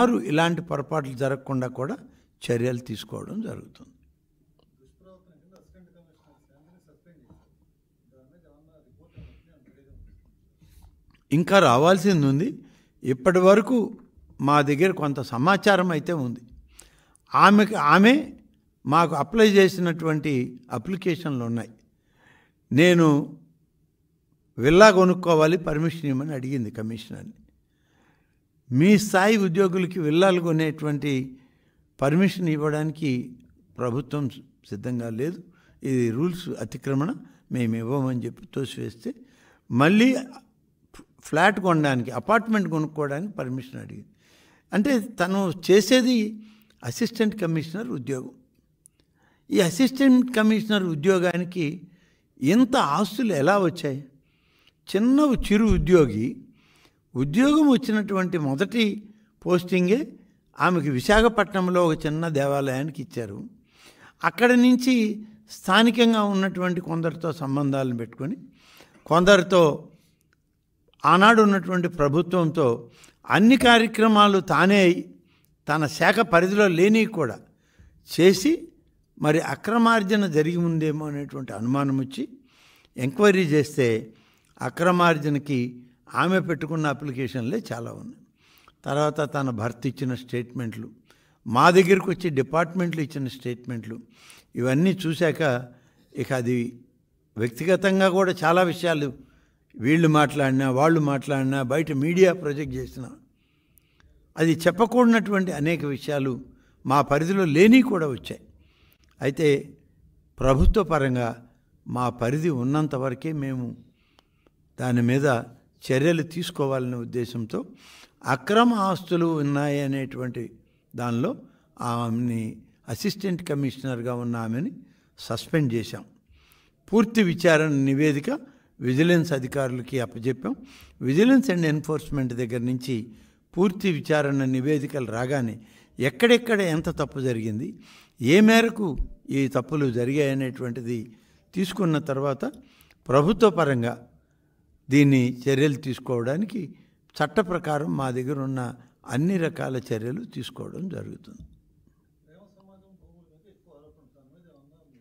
వారు ఇలాంటి పొరపాట్లు జరగకుండా కూడా చర్యలు తీసుకోవడం జరుగుతుంది ఇంకా రావాల్సింది ఉంది ఇప్పటి వరకు మా దగ్గర కొంత సమాచారం అయితే ఉంది ఆమెకి ఆమె మాకు అప్లై చేసినటువంటి అప్లికేషన్లు ఉన్నాయి నేను విల్లా కొనుక్కోవాలి పర్మిషన్ ఇవ్వమని అడిగింది కమిషనర్ని మీ స్థాయి ఉద్యోగులకి వెళ్ళాలనుకునేటువంటి పర్మిషన్ ఇవ్వడానికి ప్రభుత్వం సిద్ధంగా లేదు ఇది రూల్స్ అతిక్రమణ మేము ఇవ్వమని చెప్పి తోసివేస్తే మళ్ళీ ఫ్లాట్ కొనడానికి అపార్ట్మెంట్ కొనుక్కోవడానికి పర్మిషన్ అడిగింది అంటే తను చేసేది అసిస్టెంట్ కమిషనర్ ఉద్యోగం ఈ అసిస్టెంట్ కమిషనర్ ఉద్యోగానికి ఇంత ఆస్తులు ఎలా వచ్చాయి చిన్న చిరు ఉద్యోగి ఉద్యోగం వచ్చినటువంటి మొదటి పోస్టింగే ఆమెకి విశాఖపట్నంలో ఒక చిన్న దేవాలయానికి ఇచ్చారు అక్కడి నుంచి స్థానికంగా ఉన్నటువంటి కొందరితో సంబంధాలను పెట్టుకొని కొందరితో ఆనాడు ఉన్నటువంటి ప్రభుత్వంతో అన్ని కార్యక్రమాలు తానే తన శాఖ పరిధిలో లేని కూడా చేసి మరి అక్రమార్జన జరిగి ఉందేమో అనేటువంటి అనుమానం వచ్చి ఎంక్వైరీ చేస్తే అక్రమార్జనకి ఆమె పెట్టుకున్న అప్లికేషన్లే చాలా ఉన్నాయి తర్వాత తన భర్త ఇచ్చిన స్టేట్మెంట్లు మా దగ్గరికి వచ్చి డిపార్ట్మెంట్లు ఇచ్చిన స్టేట్మెంట్లు ఇవన్నీ చూశాక ఇక అది వ్యక్తిగతంగా కూడా చాలా విషయాలు వీళ్ళు మాట్లాడినా వాళ్ళు మాట్లాడినా బయట మీడియా ప్రొజెక్ట్ చేసిన అది చెప్పకూడనటువంటి అనేక విషయాలు మా పరిధిలో లేని కూడా వచ్చాయి అయితే ప్రభుత్వ పరంగా మా పరిధి ఉన్నంత వరకే మేము దాని మీద చర్యలు తీసుకోవాలనే ఉద్దేశంతో అక్రమ ఆస్తులు ఉన్నాయి అనేటువంటి దానిలో ఆమెని అసిస్టెంట్ కమిషనర్గా ఉన్న ఆమెని సస్పెండ్ చేశాం పూర్తి విచారణ నివేదిక విజిలెన్స్ అధికారులకి అప్పచెప్పాం విజిలెన్స్ అండ్ ఎన్ఫోర్స్మెంట్ దగ్గర నుంచి పూర్తి విచారణ నివేదికలు రాగానే ఎక్కడెక్కడ ఎంత తప్పు జరిగింది ఏ మేరకు ఈ తప్పులు జరిగాయనేటువంటిది తీసుకున్న తర్వాత ప్రభుత్వ పరంగా దీన్ని చర్యలు తీసుకోవడానికి చట్ట ప్రకారం మా దగ్గర ఉన్న అన్ని రకాల చర్యలు తీసుకోవడం జరుగుతుంది